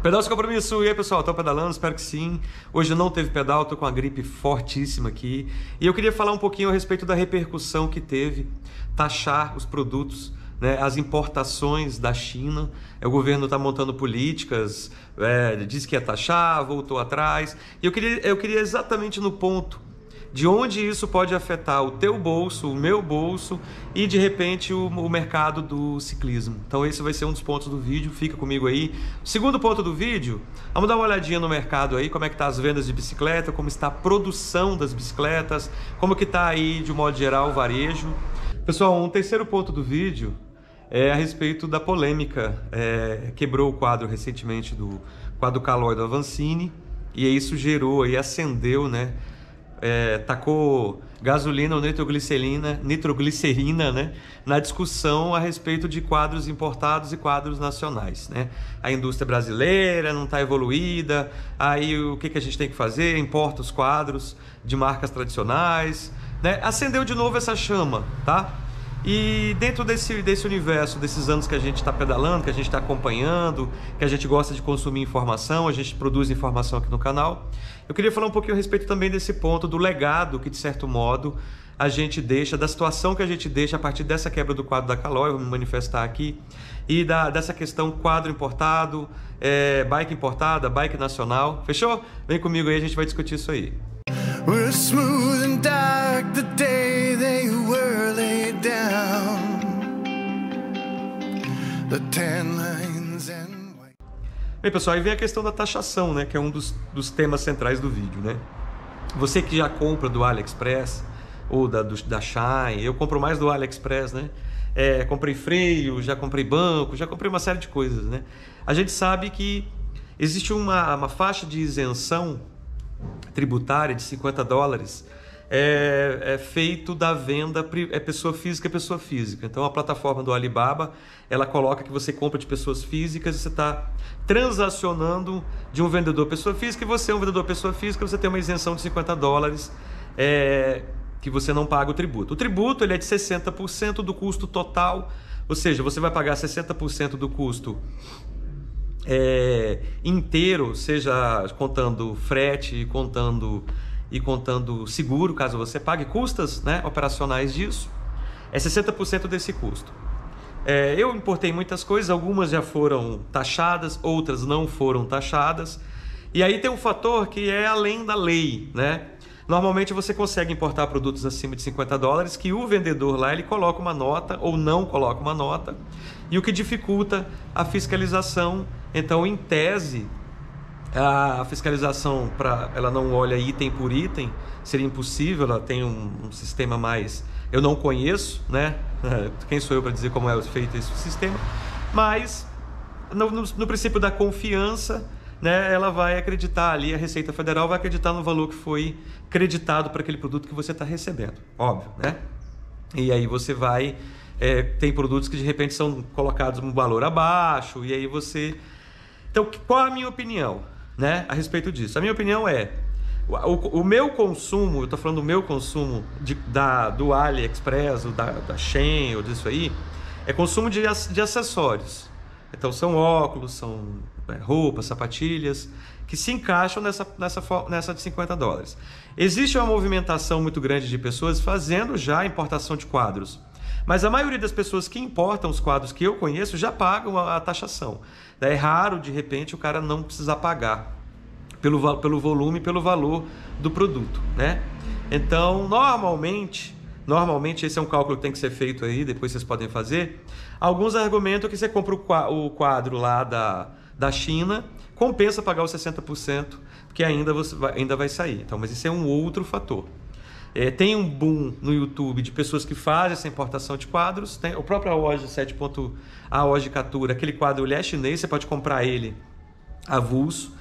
Pedal sem compromisso. E aí, pessoal, estão tá pedalando? Espero que sim. Hoje não teve pedal, tô com a gripe fortíssima aqui. E eu queria falar um pouquinho a respeito da repercussão que teve taxar os produtos, né, as importações da China. É, o governo está montando políticas, é, diz que ia taxar, voltou atrás. E eu queria, eu queria exatamente no ponto de onde isso pode afetar o teu bolso, o meu bolso e de repente o, o mercado do ciclismo. Então esse vai ser um dos pontos do vídeo, fica comigo aí. Segundo ponto do vídeo, vamos dar uma olhadinha no mercado aí, como é que tá as vendas de bicicleta, como está a produção das bicicletas, como que tá aí de um modo geral o varejo. Pessoal, um terceiro ponto do vídeo é a respeito da polêmica. É, quebrou o quadro recentemente do quadro calóide Avancini e isso gerou e acendeu, né? é, tacou gasolina ou nitroglicerina, nitroglicerina né, na discussão a respeito de quadros importados e quadros nacionais. Né? A indústria brasileira não está evoluída, aí o que, que a gente tem que fazer? Importa os quadros de marcas tradicionais. Né? Acendeu de novo essa chama, tá? E dentro desse, desse universo, desses anos que a gente está pedalando, que a gente está acompanhando, que a gente gosta de consumir informação, a gente produz informação aqui no canal, eu queria falar um pouquinho a respeito também desse ponto do legado que, de certo modo, a gente deixa, da situação que a gente deixa a partir dessa quebra do quadro da Calói, vou me manifestar aqui, e da, dessa questão quadro importado, é, bike importada, bike nacional. Fechou? Vem comigo aí, a gente vai discutir isso aí. We're smooth and dark the day. Bem, pessoal, aí vem a questão da taxação, né? Que é um dos, dos temas centrais do vídeo, né? Você que já compra do AliExpress ou da, do, da Shine, eu compro mais do AliExpress, né? É, comprei freio, já comprei banco, já comprei uma série de coisas, né? A gente sabe que existe uma, uma faixa de isenção tributária de 50 dólares é, é feito da venda é pessoa física a é pessoa física. Então a plataforma do Alibaba ela coloca que você compra de pessoas físicas e você está transacionando de um vendedor pessoa física e você é um vendedor pessoa física você tem uma isenção de 50 dólares é, que você não paga o tributo. O tributo ele é de 60% do custo total, ou seja, você vai pagar 60% do custo é, inteiro, seja contando frete, contando e contando seguro, caso você pague, custas né, operacionais disso, é 60% desse custo. É, eu importei muitas coisas, algumas já foram taxadas, outras não foram taxadas. E aí tem um fator que é além da lei, né? Normalmente você consegue importar produtos acima de 50 dólares que o vendedor lá ele coloca uma nota ou não coloca uma nota, e o que dificulta a fiscalização. Então, em tese, é a fiscalização para ela não olha item por item seria impossível ela tem um, um sistema mais eu não conheço né quem sou eu para dizer como é feito esse sistema mas no, no, no, princípio da confiança né ela vai acreditar ali a Receita Federal vai acreditar no valor que foi creditado para aquele produto que você está recebendo óbvio né e aí você vai é, tem produtos que de repente são colocados um valor abaixo e aí você então qual a minha opinião né, a respeito disso. A minha opinião é: o, o meu consumo, eu estou falando do meu consumo de, da, do AliExpress, ou da, da Shein, ou disso aí, é consumo de, de acessórios. Então são óculos, são né, roupas, sapatilhas, que se encaixam nessa, nessa, nessa de 50 dólares. Existe uma movimentação muito grande de pessoas fazendo já importação de quadros. Mas a maioria das pessoas que importam os quadros que eu conheço já pagam a, taxação. É raro, de repente, o cara não precisar pagar pelo, pelo volume, pelo valor do produto, né? Então, normalmente, normalmente esse é um cálculo que tem que ser feito aí, depois vocês podem fazer. Alguns argumentam que você compra o quadro lá da, da China, compensa pagar os 60%, porque ainda, você, ainda vai sair. Então, mas isso é um outro fator. É, tem um boom no YouTube de pessoas que fazem essa importação de quadros. Tem o próprio AOJ 7. A AOJ Catura, aquele quadro ele é chinês, você pode comprar ele avulso,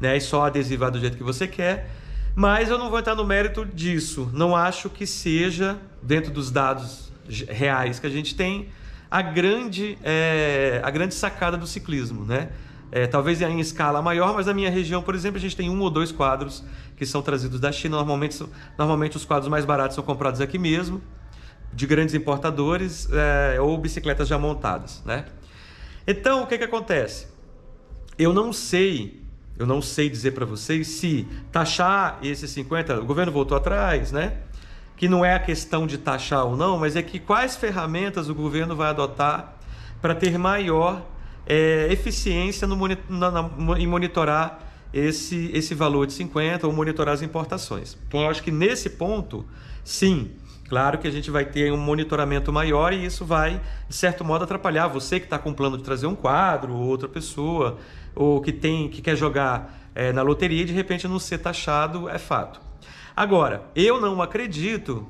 né? E só adesivar do jeito que você quer. Mas eu não vou entrar no mérito disso. Não acho que seja, dentro dos dados reais que a gente tem, a grande, é, a grande sacada do ciclismo, né? É, talvez em escala maior, mas na minha região, por exemplo, a gente tem um ou dois quadros que são trazidos da China. Normalmente, normalmente os quadros mais baratos são comprados aqui mesmo, de grandes importadores é, ou bicicletas já montadas, né? Então, o que, que acontece? Eu não sei, eu não sei dizer para vocês se taxar esses 50, o governo voltou atrás, né? Que não é a questão de taxar ou não, mas é que quais ferramentas o governo vai adotar para ter maior é, eficiência no, na, na, em monitorar esse, esse valor de 50 ou monitorar as importações. Então, eu acho que nesse ponto, sim, claro que a gente vai ter um monitoramento maior e isso vai, de certo modo, atrapalhar você que está com o plano de trazer um quadro, ou outra pessoa, ou que, tem, que quer jogar é, na loteria e de repente não ser taxado é fato. Agora, eu não acredito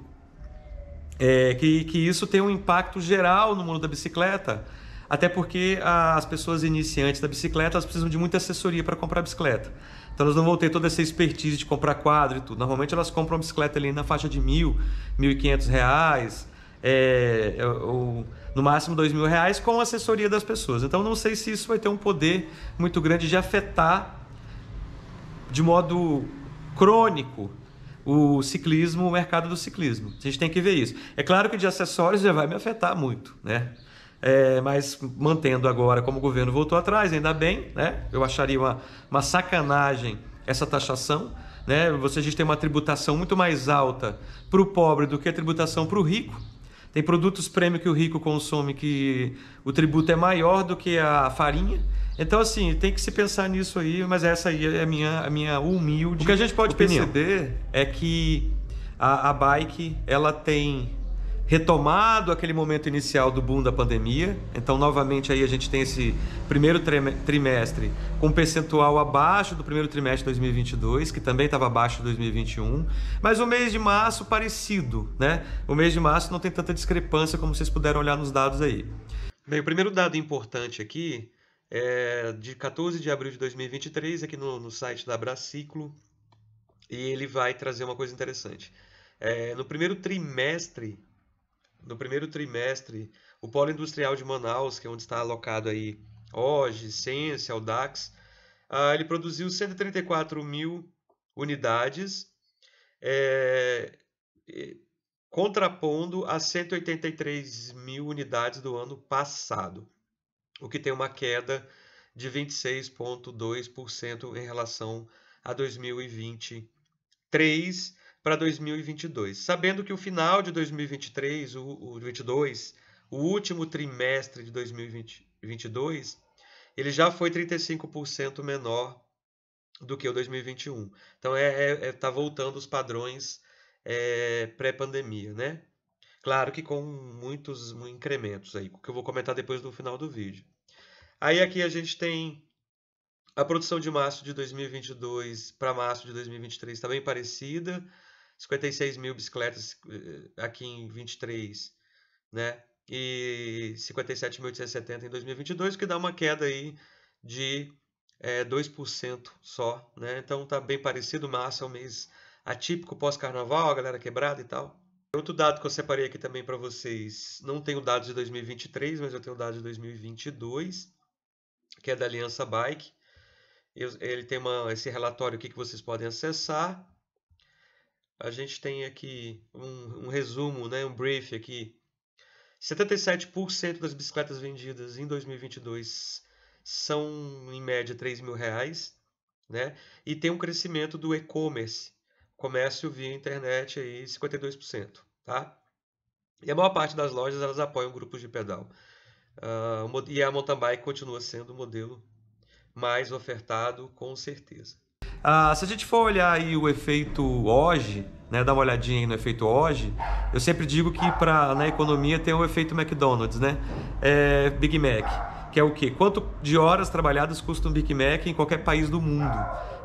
é, que, que isso tenha um impacto geral no mundo da bicicleta até porque as pessoas iniciantes da bicicleta elas precisam de muita assessoria para comprar bicicleta. Então elas não vão ter toda essa expertise de comprar quadro e tudo. Normalmente elas compram uma bicicleta ali na faixa de mil, mil e quinhentos reais, é, é, ou, no máximo dois mil reais com a assessoria das pessoas. Então não sei se isso vai ter um poder muito grande de afetar de modo crônico o ciclismo, o mercado do ciclismo. A gente tem que ver isso. É claro que de acessórios já vai me afetar muito, né? É, mas mantendo agora, como o governo voltou atrás, ainda bem, né? Eu acharia uma, uma sacanagem essa taxação. Né? Você, a gente tem uma tributação muito mais alta para o pobre do que a tributação para o rico. Tem produtos prêmio que o rico consome que o tributo é maior do que a farinha. Então, assim, tem que se pensar nisso aí, mas essa aí é a minha, a minha humilde. O que a gente pode opinião. perceber é que a, a bike ela tem retomado aquele momento inicial do boom da pandemia. Então, novamente, aí a gente tem esse primeiro trimestre com percentual abaixo do primeiro trimestre de 2022, que também estava abaixo de 2021. Mas o mês de março parecido, né? O mês de março não tem tanta discrepância como vocês puderam olhar nos dados aí. Bem, o primeiro dado importante aqui é de 14 de abril de 2023, aqui no, no site da Abraciclo, e ele vai trazer uma coisa interessante. É, no primeiro trimestre no primeiro trimestre, o polo industrial de Manaus, que é onde está alocado aí OGE, Sense, o DAX, ah, ele produziu 134 mil unidades, é, contrapondo a 183 mil unidades do ano passado, o que tem uma queda de 26,2% em relação a 2023 para 2022, sabendo que o final de 2023, o, o 22, o último trimestre de 2022, ele já foi 35% menor do que o 2021. Então é, é, é tá voltando os padrões é, pré-pandemia, né? Claro que com muitos incrementos aí, que eu vou comentar depois no final do vídeo. Aí aqui a gente tem a produção de março de 2022 para março de 2023 também tá parecida. 56 mil bicicletas eh, aqui em 23, né? E 57.870 em 2022, que dá uma queda aí de é, eh, 2% só, né? Então tá bem parecido, massa, é um mês atípico pós-carnaval, a galera quebrada e tal. Outro dado que eu separei aqui também para vocês, não tenho dados de 2023, mas eu tenho dados de 2022, que é da Aliança Bike. Eu, ele tem uma, esse relatório aqui que vocês podem acessar a gente tem aqui um, um resumo, né, um brief aqui. 77% das bicicletas vendidas em 2022 são em média 3 mil reais, né? E tem um crescimento do e-commerce, comércio via internet aí 52%, tá? E a maior parte das lojas elas apoiam grupos de pedal. Uh, e a mountain bike continua sendo o modelo mais ofertado, com certeza. Ah, se a gente for olhar aí o efeito hoje, né, dá uma olhadinha aí no efeito hoje, eu sempre digo que para na economia tem o efeito McDonald's, né? É, Big Mac, que é o quê? Quanto de horas trabalhadas custa um Big Mac em qualquer país do mundo?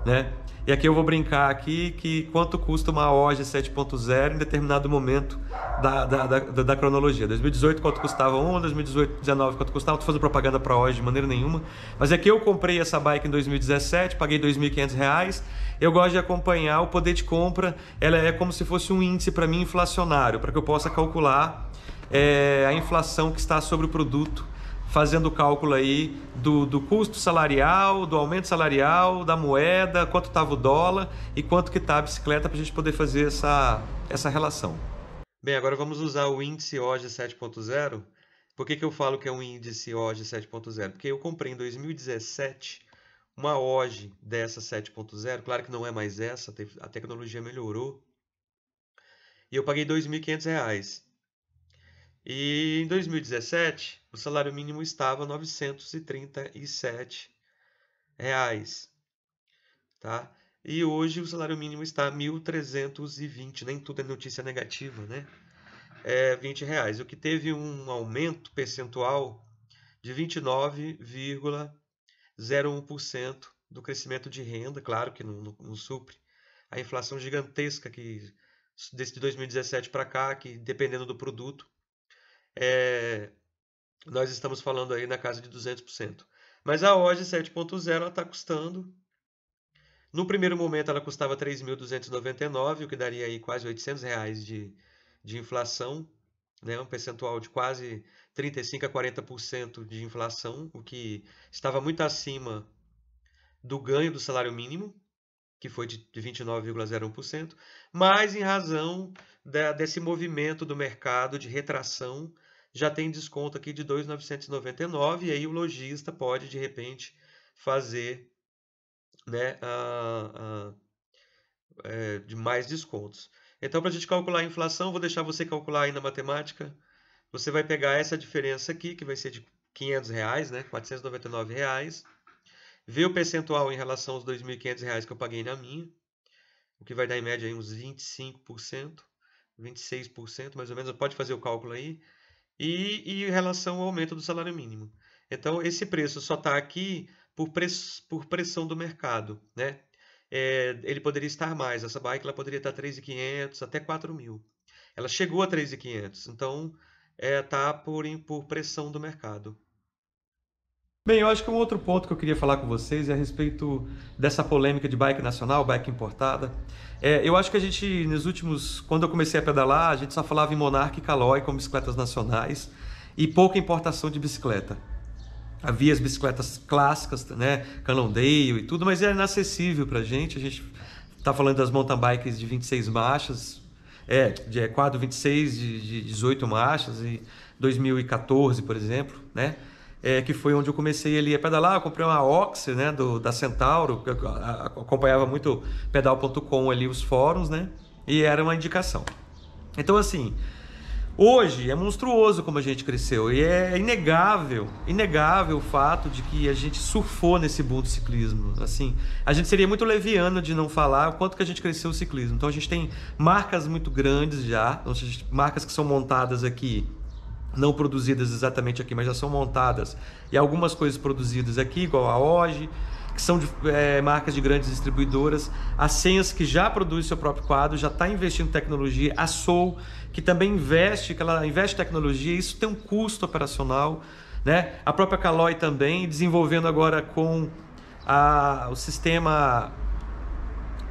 né? E aqui eu vou brincar aqui que quanto custa uma OG 7.0 em determinado momento da, da, da, da, cronologia. 2018 quanto custava uma, 2018, 2019 quanto custava, não estou fazendo propaganda para hoje OG de maneira nenhuma. Mas é que eu comprei essa bike em 2017, paguei R$ 2.500. Eu gosto de acompanhar o poder de compra, ela é como se fosse um índice para mim inflacionário, para que eu possa calcular é, a inflação que está sobre o produto fazendo o cálculo aí do, do custo salarial, do aumento salarial, da moeda, quanto estava o dólar e quanto que está a bicicleta para a gente poder fazer essa, essa relação. Bem, agora vamos usar o índice OG 7.0. Por que, que eu falo que é um índice OG 7.0? Porque eu comprei em 2017 uma OG dessa 7.0, claro que não é mais essa, a tecnologia melhorou, e eu paguei R$ 2.500. E em 2017, o salário mínimo estava R$ 937. Reais, tá? E hoje o salário mínimo está 1.320, nem tudo é notícia negativa, né? É 20 reais, o que teve um aumento percentual de 29,01% do crescimento de renda, claro que não, não, não, supre a inflação gigantesca que desde 2017 para cá, que dependendo do produto, é, nós estamos falando aí na casa de 200%. Mas a OG 7.0 está custando. No primeiro momento ela custava 3.299, o que daria aí quase 800 reais de, de inflação, né? um percentual de quase 35 a 40% de inflação, o que estava muito acima do ganho do salário mínimo, que foi de 29,01%, mas em razão da, desse movimento do mercado de retração já tem desconto aqui de 2.999 e aí o lojista pode de repente fazer né, a, a, é, de mais descontos. Então, para a gente calcular a inflação, vou deixar você calcular aí na matemática. Você vai pegar essa diferença aqui, que vai ser de 500 reais, né, 499 reais, ver o percentual em relação aos 2.500 reais que eu paguei na minha, o que vai dar em média aí uns 25%, 26% mais ou menos, pode fazer o cálculo aí, e, e em relação ao aumento do salário mínimo. Então, esse preço só está aqui por, pres, por pressão do mercado. Né? É, ele poderia estar mais, essa bike ela poderia estar 3.500 até 4.000. Ela chegou a 3.500, então está é, tá por, por pressão do mercado. Bem, eu acho que um outro ponto que eu queria falar com vocês é a respeito dessa polêmica de bike nacional, bike importada. É, eu acho que a gente, nos últimos. Quando eu comecei a pedalar, a gente só falava em Monarca e Caloi como bicicletas nacionais e pouca importação de bicicleta. Havia as bicicletas clássicas, né? Cannondale e tudo, mas era inacessível para a gente. A gente está falando das mountain bikes de 26 marchas, é, de é, quadro 26, de, de 18 marchas, e 2014, por exemplo, né? é, que foi onde eu comecei ali a pedalar. Eu comprei uma Ox, né, do, da Centauro, eu acompanhava muito pedal.com ali os fóruns, né, e era uma indicação. Então, assim, hoje é monstruoso como a gente cresceu e é inegável, inegável o fato de que a gente surfou nesse boom do ciclismo. Assim, a gente seria muito leviano de não falar o quanto que a gente cresceu o ciclismo. Então, a gente tem marcas muito grandes já, marcas que são montadas aqui não produzidas exatamente aqui, mas já são montadas, e algumas coisas produzidas aqui, igual a Oge, que são de, é, marcas de grandes distribuidoras, a Senhas, que já produz seu próprio quadro, já está investindo em tecnologia, a Soul, que também investe, que ela investe em tecnologia, isso tem um custo operacional, né? A própria Caloi também, desenvolvendo agora com a, o sistema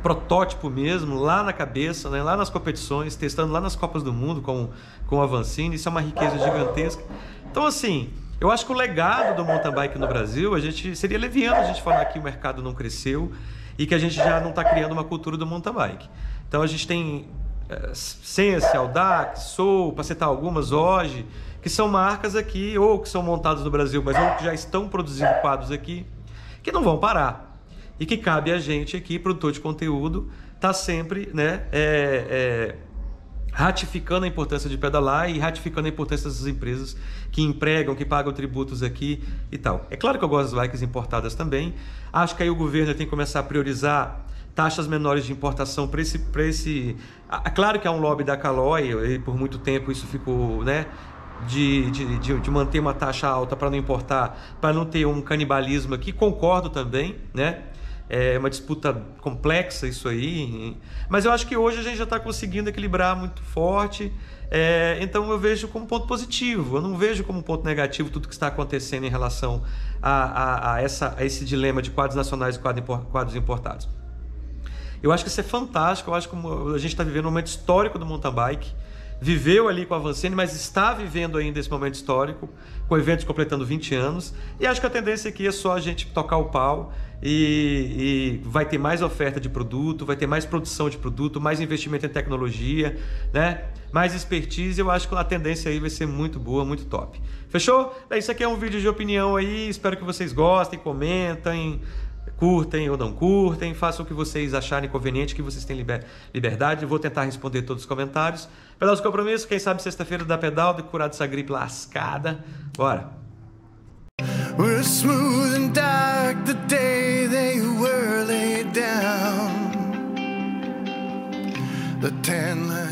protótipo mesmo, lá na cabeça, né? lá nas competições, testando lá nas Copas do Mundo com, com a Vancini, isso é uma riqueza gigantesca. Então, assim, eu acho que o legado do mountain bike no Brasil, a gente seria leviano a gente falar que o mercado não cresceu e que a gente já não está criando uma cultura do mountain bike. Então a gente tem é, Sense, Aldax, Soul, para citar algumas, hoje, que são marcas aqui ou que são montadas no Brasil, mas ou que já estão produzindo quadros aqui, que não vão parar e que cabe a gente aqui, produtor de conteúdo, tá sempre né, é, é, ratificando a importância de pedalar e ratificando a importância dessas empresas que empregam, que pagam tributos aqui e tal. É claro que eu gosto das bikes importadas também. Acho que aí o governo tem que começar a priorizar taxas menores de importação para esse, pra esse... Claro que há um lobby da Caloi, e por muito tempo isso ficou... né? De, de, de, de, manter uma taxa alta para não importar, para não ter um canibalismo aqui, concordo também, né? É uma disputa complexa isso aí. Mas eu acho que hoje a gente já está conseguindo equilibrar muito forte. É, então eu vejo como ponto positivo. Eu não vejo como ponto negativo tudo que está acontecendo em relação a, a, a, essa, a esse dilema de quadros nacionais e quadros importados. Eu acho que isso é fantástico. Eu acho que a gente está vivendo um momento histórico do mountain bike viveu ali com a Vancini, mas está vivendo ainda esse momento histórico, com eventos completando 20 anos. E acho que a tendência aqui é só a gente tocar o pau e, e, vai ter mais oferta de produto, vai ter mais produção de produto, mais investimento em tecnologia, né? Mais expertise, eu acho que a tendência aí vai ser muito boa, muito top. Fechou? É Isso aqui é um vídeo de opinião aí, espero que vocês gostem, comentem, curtem ou não curtem, façam o que vocês acharem conveniente, que vocês têm liber, liberdade. Eu vou tentar responder todos os comentários. Pedal os compromissos, quem sabe sexta-feira dá pedal, de curar dessa gripe lascada. Bora! We're smooth and dark the day they were laid down. The